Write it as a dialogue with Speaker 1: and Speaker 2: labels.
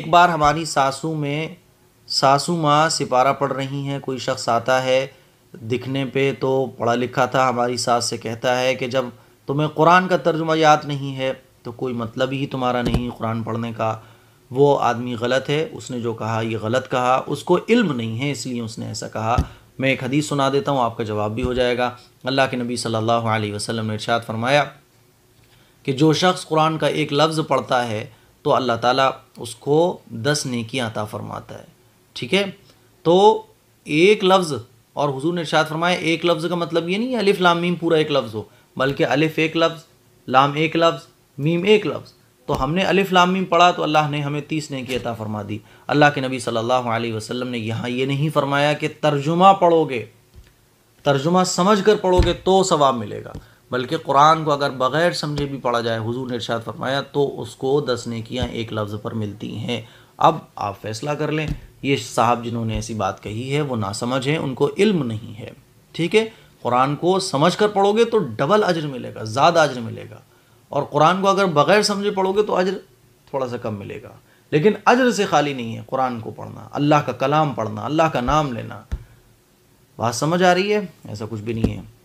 Speaker 1: एक बार हमारी सासू में सासू माँ सिपारा पढ़ रही हैं कोई शख्स आता है दिखने पे तो पढ़ा लिखा था हमारी सास से कहता है कि जब तुम्हें कुरान का तर्जुमा याद नहीं है तो कोई मतलब ही तुम्हारा नहीं कुरान पढ़ने का वो आदमी गलत है उसने जो कहा ये गलत कहा उसको इल्म नहीं है इसलिए उसने ऐसा कहा मैं एक हदीस सुना देता हूँ आपका जवाब भी हो जाएगा अल्लाह के नबी सल्लल्लाहु अलैहि वसल्लम ने इरशाद फरमाया कि जो शख्स कुरान का एक लफ्ज़ पढ़ता है तो अल्लाह ताला उसको दस नेकियां अता फरमाता है ठीक है तो एक लफ्ज़ और हुजूर ने इरशाद फरमाया एक लफ्ज़ का मतलब ये नहीं है अलिफ लाम मीम पूरा एक लफ्ज़ हो बल्कि अलिफ एक लफ्ज़ लाम एक लफ्ज़ मीम एक लफ्ज़ तो हमने अलिफ लाम मीम पढ़ा तो अल्लाह ने हमें तीस नेकी की अता फरमा दी अल्लाह के नबी सल्लल्लाहु अलैहि वसल्लम ने यहाँ ये नहीं फरमाया कि तर्जुमा पढ़ोगे तर्जुमा समझ कर पढ़ोगे तो सवाब मिलेगा बल्कि कुरान को अगर बग़ैर समझे भी पढ़ा जाए हुजूर ने इरशाद फरमाया तो उसको दस नेकियाँ एक लफ्ज़ पर मिलती हैं अब आप फैसला कर लें ये साहब जिन्होंने ऐसी बात कही है वो ना समझ है उनको इल्म नहीं है ठीक है कुरान को समझ कर पढ़ोगे तो डबल अजर मिलेगा ज़्यादा अजर मिलेगा और कुरान को अगर बग़ैर समझे पढ़ोगे तो अजर थोड़ा सा कम मिलेगा लेकिन अजर से खाली नहीं है कुरान को पढ़ना अल्लाह का कलाम पढ़ना अल्लाह का नाम लेना बात समझ आ रही है ऐसा कुछ भी नहीं है